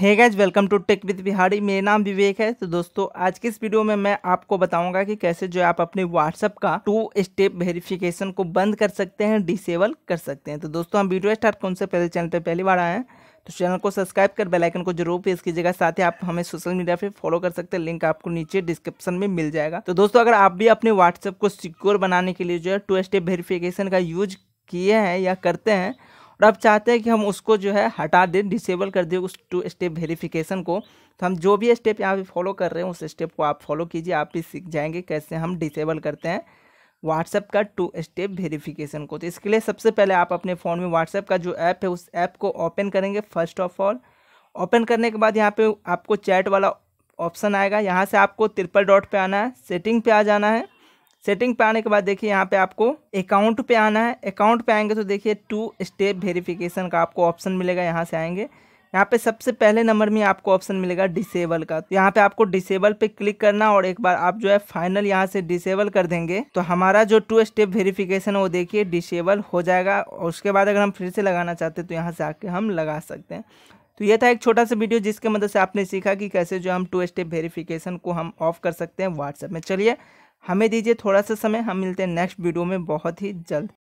है guys welcome to tech with Bihari मेरा नाम विवेक है तो दोस्तों आज के इस वीडियो में मैं आपको बताऊंगा कि कैसे जो आप अपने व्हाट्सअप का टू स्टेप वेरिफिकेशन को बंद कर सकते हैं डिसेबल कर सकते हैं तो दोस्तों हम वीडियो स्टार्ट कौन से पहले चैनल पे पहली बार आए हैं तो चैनल को सब्सक्राइब कर बेलाइकन को जरूर प्रेस कीजिएगा साथ ही आप हमें सोशल मीडिया पर फॉलो कर सकते हैं लिंक आपको नीचे डिस्क्रिप्शन में मिल जाएगा तो दोस्तों अगर आप भी अपने व्हाट्सअप को सिक्योर बनाने के लिए जो है टू स्टेप वेरीफिकेशन का यूज किए हैं या करते हैं और आप चाहते हैं कि हम उसको जो है हटा दें डिसेबल कर दें उस टू स्टेप वेरिफिकेशन को तो हम जो भी स्टेप यहाँ पे फॉलो कर रहे हैं उस स्टेप को आप फॉलो कीजिए आप भी सीख जाएंगे कैसे हम डिसेबल करते हैं व्हाट्सएप का टू स्टेप वेरिफिकेशन को तो इसके लिए सबसे पहले आप अपने फ़ोन में व्हाट्सएप का जो ऐप है उस ऐप को ओपन करेंगे फर्स्ट ऑफ ऑल ओपन करने के बाद यहाँ पे आपको चैट वाला ऑप्शन आएगा यहाँ से आपको ट्रिपल डॉट पे आना है सेटिंग पे आ जाना है सेटिंग पे आने के बाद देखिए यहाँ पे आपको अकाउंट पे आना है अकाउंट पे आएंगे तो देखिए टू स्टेप वेरिफिकेशन का आपको ऑप्शन मिलेगा यहाँ से आएंगे यहाँ पे सबसे पहले नंबर में आपको ऑप्शन मिलेगा डिसेबल का तो यहाँ पे आपको डिसेबल पे क्लिक करना और एक बार आप जो है फाइनल यहाँ से डिसेबल कर देंगे तो हमारा जो टू स्टेप वेरिफिकेशन है वो देखिए डिसेबल हो जाएगा और उसके बाद अगर हम फिर से लगाना चाहते हैं तो यहाँ से आके हम लगा सकते हैं तो ये था एक छोटा सा वीडियो जिसके मदद से आपने सीखा कि कैसे जो हम टू स्टेप वेरिफिकेशन को हम ऑफ कर सकते हैं व्हाट्सएप में चलिए हमें दीजिए थोड़ा सा समय हम मिलते हैं नेक्स्ट वीडियो में बहुत ही जल्द